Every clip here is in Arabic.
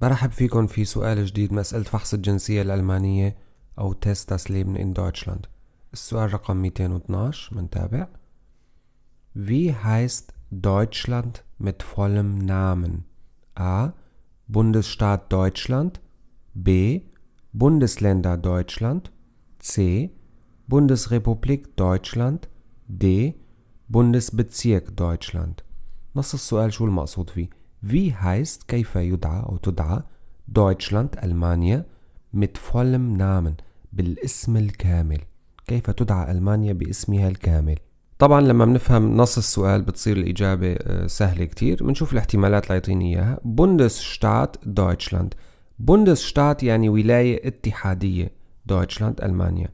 برحب فيكم في سؤال جديد مسألة فحص الجنسية الألمانية أو تيستاس ليبن in Deutschland السؤال رقم 212 منتابع Wie heißt Deutschland mit vollem Namen? A. Bundesstaat Deutschland B. Bundesländer Deutschland C. Bundesrepublik Deutschland D. بوندس بتسيك دويتشلاند نص السؤال شو المقصود فيه Wie heißt كيف يدعى أو تدعى Deutschland ألمانيا mit vollem Namen بالاسم الكامل كيف تدعى ألمانيا باسمها الكامل طبعا لما بنفهم نص السؤال بتصير الإجابة سهلة كتير بنشوف الاحتمالات اللي يعطيني إياها Bundesstaat Deutschland Bundesstaat يعني ولاية اتحادية Deutschland, ألمانيا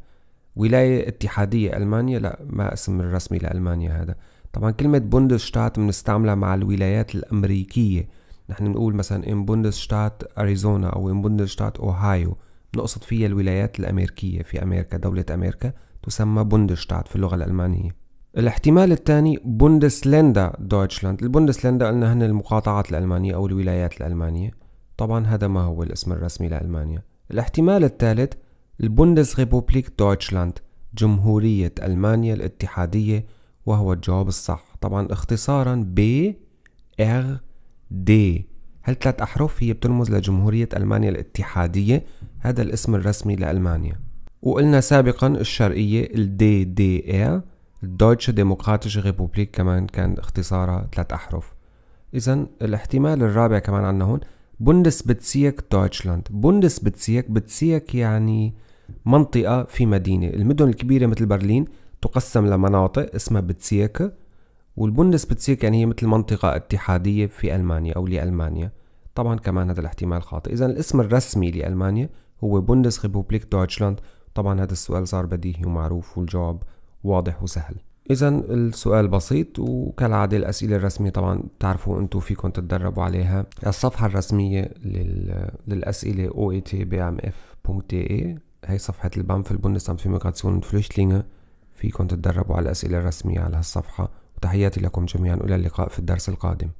ولاية اتحادية ألمانيا لا ما اسم الرسمي لألمانيا هذا طبعا كلمة بوندسشتات بنستعملها مع الولايات الأمريكية نحن نقول مثلا ان بوندسشتات أريزونا أو ان بوندسشتات أوهايو نقصد فيها الولايات الأمريكية في أمريكا دولة أمريكا تسمى بوندسشتات في اللغة الألمانية الاحتمال الثاني بوندسلندا دويتشلاند البوندسلندا قلنا هن المقاطعات الألمانية أو الولايات الألمانية طبعا هذا ما هو الاسم الرسمي لألمانيا الاحتمال الثالث البوندس ريبوبليك دويتشلاند جمهورية ألمانيا الاتحادية وهو الجواب الصح طبعا اختصارا ب ار دي ثلاث أحرف هي بترمز لجمهورية ألمانيا الاتحادية هذا الاسم الرسمي لألمانيا وقلنا سابقا الشرقية ال اي الدويتش ديموقراtische ريبوبليك كمان كان اختصارها ثلاث أحرف إذا الاحتمال الرابع كمان عنا هون بتسيك دويتشلاند بتسيك بتسيك يعني منطقة في مدينة المدن الكبيرة مثل برلين تقسم لمناطق اسمها بتسيك بتسيك يعني هي مثل منطقة اتحادية في ألمانيا أو لألمانيا طبعا كمان هذا الاحتمال خاطئ إذا الاسم الرسمي لألمانيا هو بوندس ريبوبليك دويتشلاند طبعا هذا السؤال صار بديهي ومعروف والجواب واضح وسهل إذا السؤال بسيط وكالعادة الأسئلة الرسمية طبعا بتعرفوا أنتم فيكم تتدربوا عليها الصفحة الرسمية للأسئلة oetbmf.de هي صفحة البام في البوندس في Migration فلوشتلينغ فيكن تتدربوا على الأسئلة الرسمية على هالصفحة وتحياتي لكم جميعا إلى اللقاء في الدرس القادم